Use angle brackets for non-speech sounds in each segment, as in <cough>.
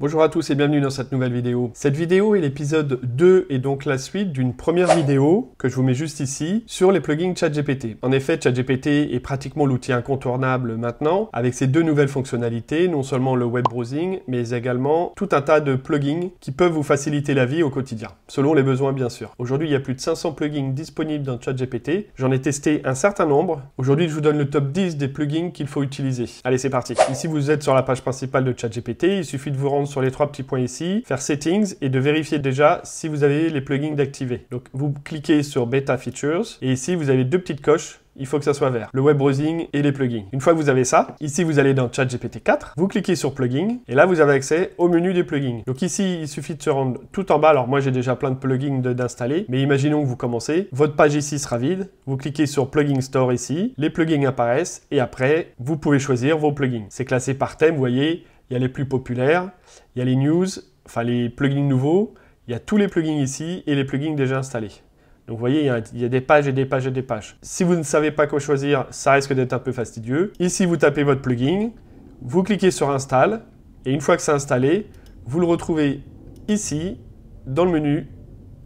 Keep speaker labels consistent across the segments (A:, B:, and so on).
A: Bonjour à tous et bienvenue dans cette nouvelle vidéo. Cette vidéo est l'épisode 2 et donc la suite d'une première vidéo que je vous mets juste ici sur les plugins ChatGPT. En effet, ChatGPT est pratiquement l'outil incontournable maintenant avec ses deux nouvelles fonctionnalités, non seulement le web browsing, mais également tout un tas de plugins qui peuvent vous faciliter la vie au quotidien, selon les besoins bien sûr. Aujourd'hui, il y a plus de 500 plugins disponibles dans ChatGPT. J'en ai testé un certain nombre. Aujourd'hui, je vous donne le top 10 des plugins qu'il faut utiliser. Allez, c'est parti. Ici, vous êtes sur la page principale de ChatGPT. Il suffit de vous rendre sur les trois petits points ici, faire Settings et de vérifier déjà si vous avez les plugins d'activer. Donc vous cliquez sur Beta Features et ici vous avez deux petites coches il faut que ça soit vert. Le web browsing et les plugins. Une fois que vous avez ça, ici vous allez dans ChatGPT 4, vous cliquez sur plugins et là vous avez accès au menu des plugins. Donc ici, il suffit de se rendre tout en bas. Alors moi j'ai déjà plein de plugins d'installer, mais imaginons que vous commencez, votre page ici sera vide, vous cliquez sur plugin store ici, les plugins apparaissent et après vous pouvez choisir vos plugins. C'est classé par thème, vous voyez, il y a les plus populaires, il y a les news, enfin les plugins nouveaux, il y a tous les plugins ici et les plugins déjà installés. Donc vous voyez, il y, a, des pages et des pages et des pages. Si vous ne savez pas quoi choisir, ça risque d'être un peu fastidieux. Ici, vous tapez votre plugin, vous cliquez sur Install, et une fois que c'est installé, vous le retrouvez ici, dans le menu,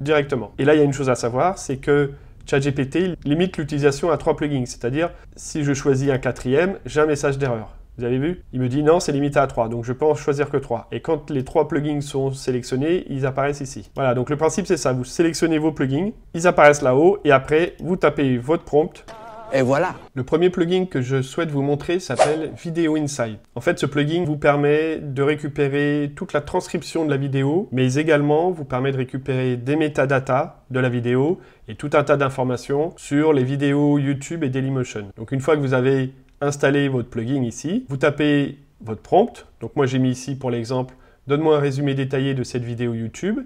A: directement. Et là, il y a une chose à savoir, c'est que ChatGPT limite l'utilisation à trois plugins, c'est-à-dire si je choisis un quatrième, j'ai un message d'erreur. Vous avez vu Il me dit non, c'est limité à 3, donc je peux en choisir que 3. Et quand les 3 plugins sont sélectionnés, ils apparaissent ici. Voilà, donc le principe c'est ça, vous sélectionnez vos plugins, ils apparaissent là-haut, et après, vous tapez votre prompt. Et voilà Le premier plugin que je souhaite vous montrer s'appelle Video inside En fait, ce plugin vous permet de récupérer toute la transcription de la vidéo, mais également vous permet de récupérer des métadatas de la vidéo et tout un tas d'informations sur les vidéos YouTube et Dailymotion. Donc une fois que vous avez installez votre plugin ici, vous tapez votre prompt. Donc moi j'ai mis ici pour l'exemple, donne-moi un résumé détaillé de cette vidéo YouTube.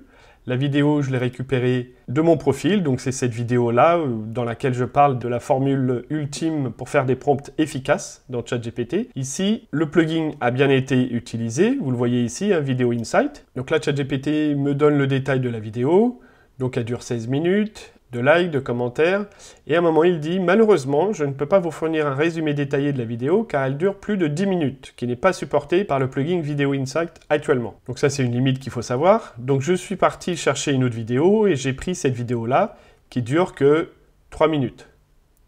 A: La vidéo, je l'ai récupérée de mon profil, donc c'est cette vidéo-là euh, dans laquelle je parle de la formule ultime pour faire des prompts efficaces dans ChatGPT. Ici, le plugin a bien été utilisé, vous le voyez ici, un hein, vidéo Video Insight. Donc là, ChatGPT me donne le détail de la vidéo, donc elle dure 16 minutes, de likes, de commentaires. Et à un moment, il dit Malheureusement, je ne peux pas vous fournir un résumé détaillé de la vidéo car elle dure plus de 10 minutes, qui n'est pas supporté par le plugin Video Insight actuellement. Donc, ça, c'est une limite qu'il faut savoir. Donc, je suis parti chercher une autre vidéo et j'ai pris cette vidéo-là qui dure que 3 minutes.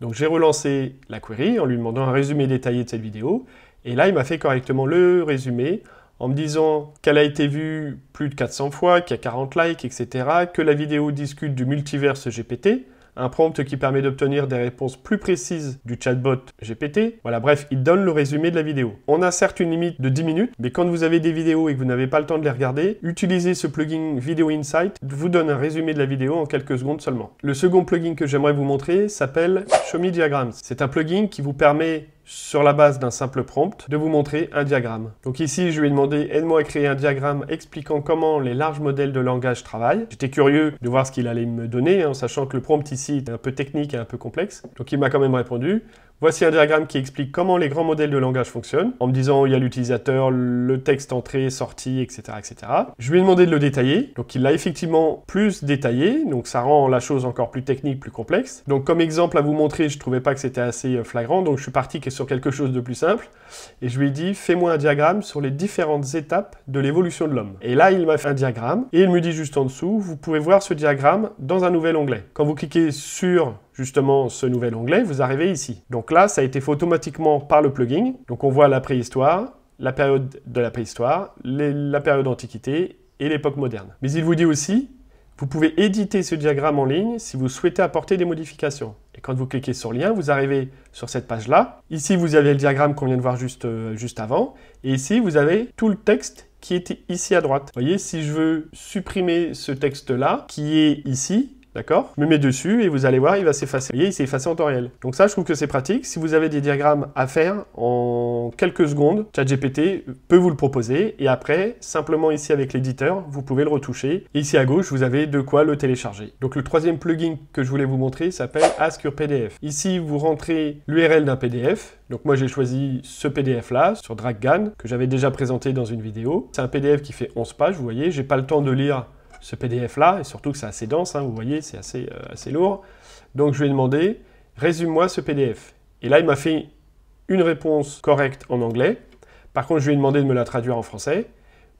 A: Donc, j'ai relancé la query en lui demandant un résumé détaillé de cette vidéo. Et là, il m'a fait correctement le résumé en me disant qu'elle a été vue plus de 400 fois, qu'il y a 40 likes, etc., que la vidéo discute du multiverse GPT, un prompt qui permet d'obtenir des réponses plus précises du chatbot GPT. Voilà, bref, il donne le résumé de la vidéo. On a certes une limite de 10 minutes, mais quand vous avez des vidéos et que vous n'avez pas le temps de les regarder, utilisez ce plugin Video Insight vous donne un résumé de la vidéo en quelques secondes seulement. Le second plugin que j'aimerais vous montrer s'appelle Show Me Diagrams. C'est un plugin qui vous permet sur la base d'un simple prompt, de vous montrer un diagramme. Donc ici, je lui ai demandé aide-moi à créer un diagramme expliquant comment les larges modèles de langage travaillent. J'étais curieux de voir ce qu'il allait me donner, en hein, sachant que le prompt ici est un peu technique et un peu complexe. Donc il m'a quand même répondu. Voici un diagramme qui explique comment les grands modèles de langage fonctionnent, en me disant il y a l'utilisateur, le texte entrée, sortie, etc., etc. Je lui ai demandé de le détailler, donc il l'a effectivement plus détaillé, donc ça rend la chose encore plus technique, plus complexe. Donc comme exemple à vous montrer, je trouvais pas que c'était assez euh, flagrant, donc je suis parti sur quelque chose de plus simple, et je lui ai dit fais-moi un diagramme sur les différentes étapes de l'évolution de l'homme. Et là il m'a fait un diagramme, et il me dit juste en dessous, vous pouvez voir ce diagramme dans un nouvel onglet. Quand vous cliquez sur justement ce nouvel onglet, vous arrivez ici. Donc là, ça a été fait automatiquement par le plugin. Donc on voit la préhistoire, la période de la préhistoire, la période d'antiquité et l'époque moderne. Mais il vous dit aussi, vous pouvez éditer ce diagramme en ligne si vous souhaitez apporter des modifications. Et quand vous cliquez sur lien, vous arrivez sur cette page-là. Ici, vous avez le diagramme qu'on vient de voir juste, euh, juste avant. Et ici, vous avez tout le texte qui était ici à droite. Vous voyez, si je veux supprimer ce texte-là, qui est ici, D'accord me mets dessus et vous allez voir, il va s'effacer. Vous voyez, il s'est effacé en temps réel. Donc ça, je trouve que c'est pratique. Si vous avez des diagrammes à faire en quelques secondes, ChatGPT peut vous le proposer. Et après, simplement ici avec l'éditeur, vous pouvez le retoucher. ici à gauche, vous avez de quoi le télécharger. Donc le troisième plugin que je voulais vous montrer s'appelle Ask Your PDF. Ici, vous rentrez l'URL d'un PDF. Donc moi j'ai choisi ce PDF là sur DragGAN que j'avais déjà présenté dans une vidéo. C'est un PDF qui fait 11 pages, vous voyez, j'ai pas le temps de lire ce PDF-là, et surtout que c'est assez dense, hein, vous voyez, c'est assez, euh, assez lourd. Donc je lui ai demandé, résume-moi ce PDF. Et là, il m'a fait une réponse correcte en anglais. Par contre, je lui ai demandé de me la traduire en français.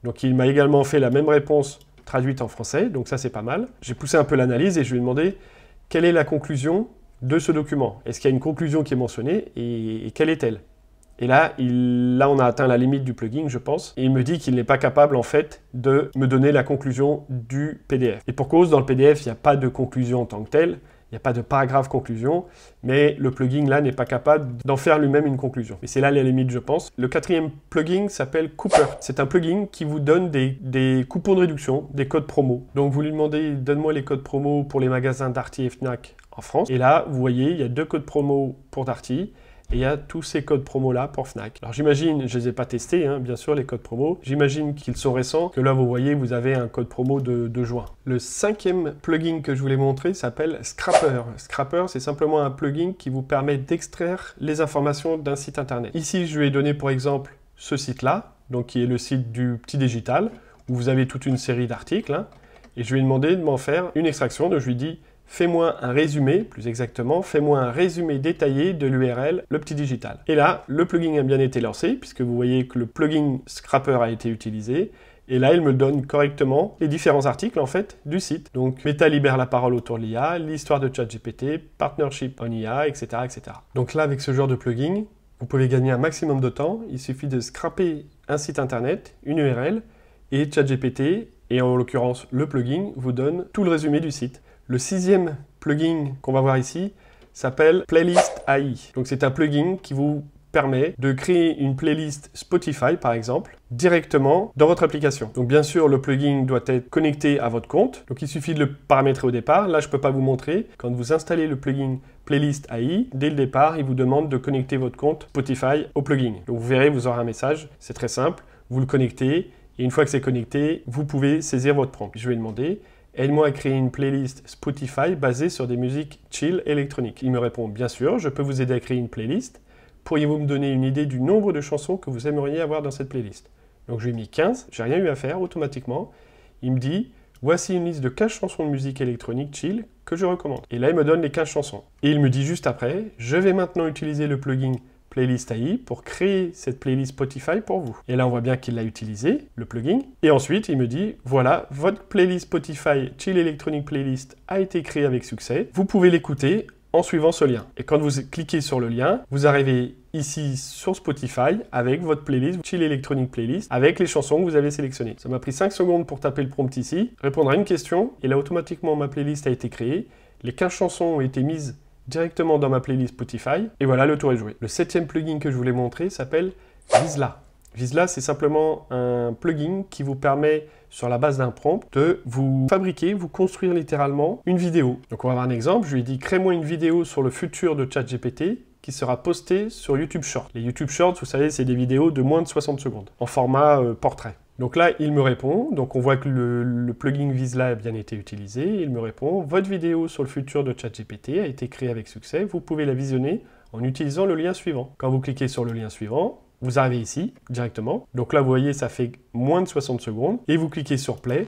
A: Donc il m'a également fait la même réponse traduite en français, donc ça c'est pas mal. J'ai poussé un peu l'analyse et je lui ai demandé quelle est la conclusion de ce document. Est-ce qu'il y a une conclusion qui est mentionnée et quelle est-elle et là, il, on a atteint la limite du plugin, je pense. Et il me dit qu'il n'est pas capable, en fait, de me donner la conclusion du PDF. Et pour cause, dans le PDF, il n'y a pas de conclusion en tant que telle. Il n'y a pas de paragraphe conclusion, mais le plugin là n'est pas capable d'en faire lui-même une conclusion. Et c'est là les limites, je pense. Le quatrième plugin s'appelle Cooper. C'est un plugin qui vous donne des, des, coupons de réduction, des codes promo. Donc vous lui demandez, donne-moi les codes promo pour les magasins Darty et Fnac en France. Et là, vous voyez, il y a deux codes promo pour Darty et il y a tous ces codes promo là pour Fnac. Alors j'imagine, je les ai pas testés, hein, bien sûr, les codes promo. J'imagine qu'ils sont récents, que là vous voyez, vous avez un code promo de, juin. Le cinquième plugin que je voulais montrer s'appelle Scrapper. Scrapper, c'est simplement un plugin qui vous permet d'extraire les informations d'un site internet. Ici, je lui ai donné pour exemple ce site-là, donc qui est le site du Petit Digital, où vous avez toute une série d'articles. Hein, et je lui ai demandé de m'en faire une extraction. Donc je lui ai dit fais-moi un résumé, plus exactement, fais-moi un résumé détaillé de l'URL, le petit digital. Et là, le plugin a bien été lancé, puisque vous voyez que le plugin Scrapper a été utilisé, et là, il me donne correctement les différents articles en fait du site. Donc, Meta libère la parole autour de l'IA, l'histoire de ChatGPT, partnership on IA, etc., etc. Donc là, avec ce genre de plugin, vous pouvez gagner un maximum de temps. Il suffit de scraper un site internet, une URL, et ChatGPT, et en l'occurrence le plugin, vous donne tout le résumé du site. Le sixième plugin qu'on va voir ici s'appelle Playlist AI. Donc c'est un plugin qui vous permet de créer une playlist Spotify par exemple directement dans votre application. Donc bien sûr le plugin doit être connecté à votre compte. Donc il suffit de le paramétrer au départ. Là je ne peux pas vous montrer. Quand vous installez le plugin Playlist AI, dès le départ il vous demande de connecter votre compte Spotify au plugin. Donc vous verrez vous aurez un message. C'est très simple. Vous le connectez et une fois que c'est connecté vous pouvez saisir votre prompt. Je vais demander Aide-moi à créer une playlist Spotify basée sur des musiques chill électroniques. Il me répond Bien sûr, je peux vous aider à créer une playlist. Pourriez-vous me donner une idée du nombre de chansons que vous aimeriez avoir dans cette playlist Donc je lui ai mis 15, j'ai rien eu à faire automatiquement. Il me dit Voici une liste de 15 chansons de musique électronique chill que je recommande. Et là, il me donne les 15 chansons. Et il me dit juste après Je vais maintenant utiliser le plugin playlist AI pour créer cette playlist Spotify pour vous. Et là, on voit bien qu'il l'a utilisé, le plugin. Et ensuite, il me dit, voilà, votre playlist Spotify Chill Electronic Playlist a été créée avec succès. Vous pouvez l'écouter en suivant ce lien. Et quand vous cliquez sur le lien, vous arrivez ici sur Spotify avec votre playlist, Chill Electronic Playlist, avec les chansons que vous avez sélectionnées. Ça m'a pris 5 secondes pour taper le prompt ici, répondre à une question, et là automatiquement ma playlist a été créée. Les 15 chansons ont été mises directement dans ma playlist Spotify. Et voilà, le tour est joué. Le septième plugin que je voulais montrer s'appelle Vizla. Vizla, c'est simplement un plugin qui vous permet, sur la base d'un prompt, de vous fabriquer, vous construire littéralement une vidéo. Donc on va avoir un exemple, je lui ai dit crée-moi une vidéo sur le futur de ChatGPT qui sera postée sur YouTube Short. Les YouTube Shorts, vous savez, c'est des vidéos de moins de 60 secondes, en format euh, portrait. Donc là, il me répond. Donc on voit que le, plugin Visla a bien été utilisé. Il me répond Votre vidéo sur le futur de ChatGPT a été créée avec succès. Vous pouvez la visionner en utilisant le lien suivant. Quand vous cliquez sur le lien suivant, vous arrivez ici directement. Donc là, vous voyez, ça fait moins de 60 secondes. Et vous cliquez sur Play.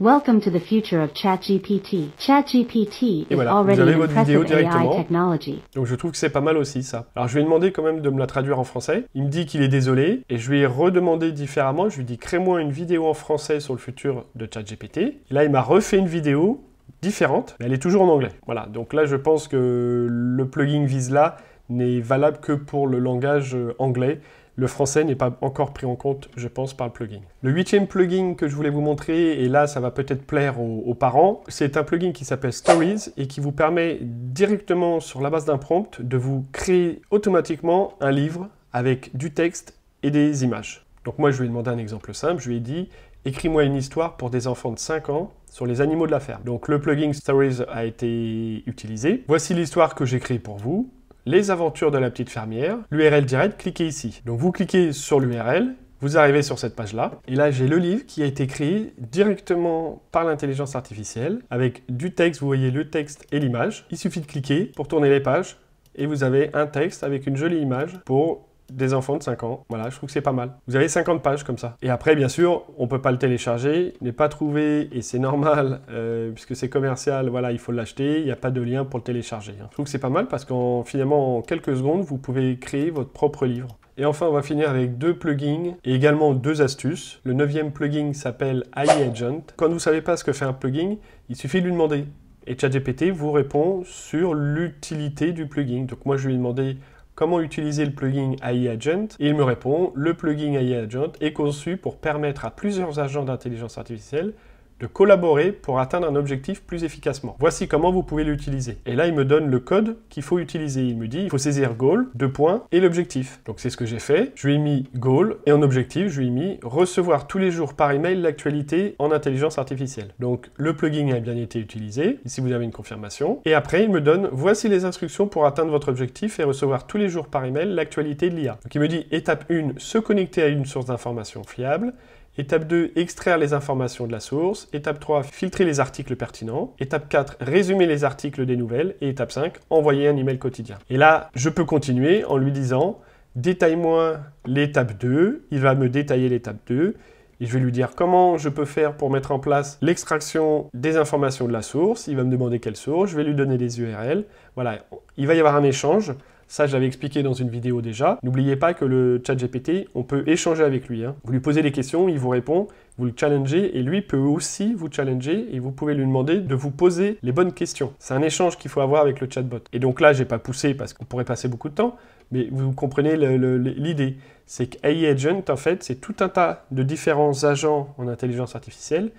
A: Welcome to the future of ChatGPT. ChatGPT is already vous avez Donc je trouve que c'est pas mal aussi ça. Alors je lui ai demandé quand même de me la traduire en français. Il me dit qu'il est désolé et je lui ai redemandé différemment. Je lui ai dit crée-moi une vidéo en français sur le futur de ChatGPT. Là il m'a refait une vidéo différente, mais elle est toujours en anglais. Voilà, donc là je pense que le plugin Visa n'est valable que pour le langage euh, anglais le français n'est pas encore pris en compte, je pense, par le plugin. Le huitième plugin que je voulais vous montrer, et là ça va peut-être plaire aux, parents, c'est un plugin qui s'appelle Stories et qui vous permet directement sur la base d'un prompt de vous créer automatiquement un livre avec du texte et des images. Donc moi je lui ai demandé un exemple simple, je lui ai dit écris-moi une histoire pour des enfants de 5 ans sur les animaux de la ferme. Donc le plugin Stories a été utilisé. Voici l'histoire que j'ai créée pour vous. Les aventures de la petite fermière, l'URL direct, cliquez ici. Donc vous cliquez sur l'URL, vous arrivez sur cette page-là, et là j'ai le livre qui a été créé directement par l'intelligence artificielle, avec du texte, vous voyez le texte et l'image. Il suffit de cliquer pour tourner les pages, et vous avez un texte avec une jolie image pour des enfants de 5 ans. Voilà, je trouve que c'est pas mal. Vous avez 50 pages comme ça. Et après, bien sûr, on peut pas le télécharger, n'est pas trouvé, et c'est normal, <laughs> euh, puisque c'est commercial, voilà, il faut l'acheter, il n'y a pas de lien pour le télécharger. Hein. Je trouve que c'est pas mal parce qu'en finalement, en quelques secondes, vous pouvez créer votre propre livre. Et enfin, on va finir avec deux plugins et également deux astuces. Le neuvième plugin s'appelle iAgent. Quand vous ne savez pas ce que fait un plugin, il suffit de lui demander. Et ChatGPT vous répond sur l'utilité du plugin. Donc moi, je lui ai demandé comment utiliser le plugin AI Agent il me répond, le plugin AI Agent est conçu pour permettre à plusieurs agents d'intelligence artificielle de collaborer pour atteindre un objectif plus efficacement. Voici comment vous pouvez l'utiliser. Et là, il me donne le code qu'il faut utiliser. Il me dit, il faut saisir goal, deux points, et l'objectif. Donc c'est ce que j'ai fait. Je lui ai mis goal, et en objectif, je lui ai mis recevoir tous les jours par email l'actualité en intelligence artificielle. Donc le plugin a bien été utilisé. Ici, vous avez une confirmation. Et après, il me donne, voici les instructions pour atteindre votre objectif et recevoir tous les jours par email l'actualité de l'IA. Donc il me dit, étape 1, se connecter à une source d'information fiable. Étape 2, extraire les informations de la source. Étape 3, filtrer les articles pertinents. Étape 4, résumer les articles des nouvelles. Et étape 5, envoyer un email quotidien. Et là, je peux continuer en lui disant, détaille-moi l'étape 2. Il va me détailler l'étape 2. Et je vais lui dire comment je peux faire pour mettre en place l'extraction des informations de la source. Il va me demander quelle source. Je vais lui donner des URL. Voilà, il va y avoir un échange. Ça, je l'avais expliqué dans une vidéo déjà. N'oubliez pas que le chat GPT, on peut échanger avec lui. Hein. Vous lui posez des questions, il vous répond, vous le challengez et lui peut aussi vous challenger et vous pouvez lui demander de vous poser les bonnes questions. C'est un échange qu'il faut avoir avec le chatbot. Et donc là, je n'ai pas poussé parce qu'on pourrait passer beaucoup de temps, mais vous comprenez l'idée. C'est AI Agent, en fait, c'est tout un tas de différents agents en intelligence artificielle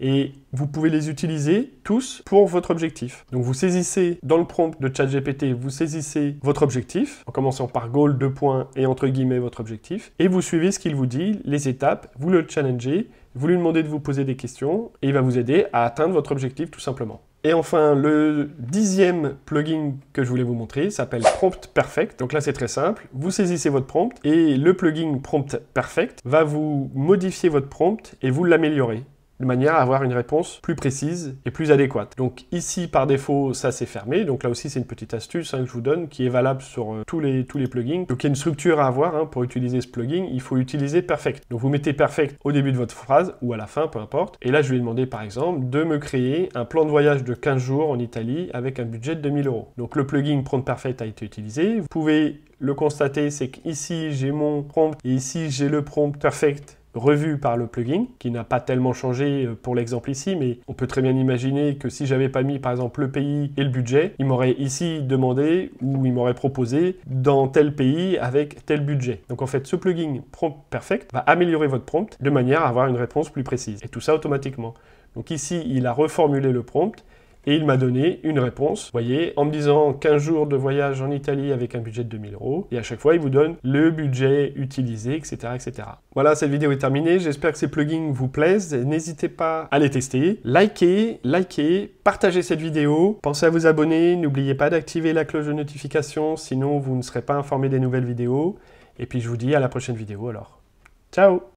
A: et vous pouvez les utiliser tous pour votre objectif. Donc vous saisissez dans le prompt de ChatGPT, vous saisissez votre objectif en commençant par goal, deux points et entre guillemets votre objectif et vous suivez ce qu'il vous dit, les étapes, vous le challengez, vous lui demandez de vous poser des questions et il va vous aider à atteindre votre objectif tout simplement. Et enfin, le dixième plugin que je voulais vous montrer s'appelle Prompt Perfect. Donc là, c'est très simple. Vous saisissez votre prompt et le plugin Prompt Perfect va vous modifier votre prompt et vous l'améliorer de manière à avoir une réponse plus précise et plus adéquate. Donc ici, par défaut, ça s'est fermé. Donc là aussi, c'est une petite astuce hein, que je vous donne qui est valable sur euh, tous, les, tous les plugins. Donc il y a une structure à avoir hein, pour utiliser ce plugin. Il faut utiliser perfect. Donc vous mettez perfect au début de votre phrase ou à la fin, peu importe. Et là, je lui ai demandé par exemple de me créer un plan de voyage de 15 jours en Italie avec un budget de 2000 euros. Donc le plugin Prompt Perfect a été utilisé. Vous pouvez le constater, c'est qu'ici j'ai mon prompt et ici j'ai le prompt perfect revue par le plugin, qui n'a pas tellement changé euh, pour l'exemple ici, mais on peut très bien imaginer que si j'avais pas mis par exemple le pays et le budget, il m'aurait ici demandé ou il m'aurait proposé dans tel pays avec tel budget. Donc en fait, ce plugin Prompt Perfect va améliorer votre prompt de manière à avoir une réponse plus précise. Et tout ça automatiquement. Donc ici, il a reformulé le prompt et il m'a donné une réponse, vous voyez, en me disant 15 jours de voyage en Italie avec un budget de 2000 euros. Et à chaque fois, il vous donne le budget utilisé, etc. etc. Voilà, cette vidéo est terminée. J'espère que ces plugins vous plaisent. N'hésitez pas à les tester. Likez, likez, partagez cette vidéo. Pensez à vous abonner. N'oubliez pas d'activer la cloche de notification, sinon vous ne serez pas informé des nouvelles vidéos. Et puis je vous dis à la prochaine vidéo alors. Ciao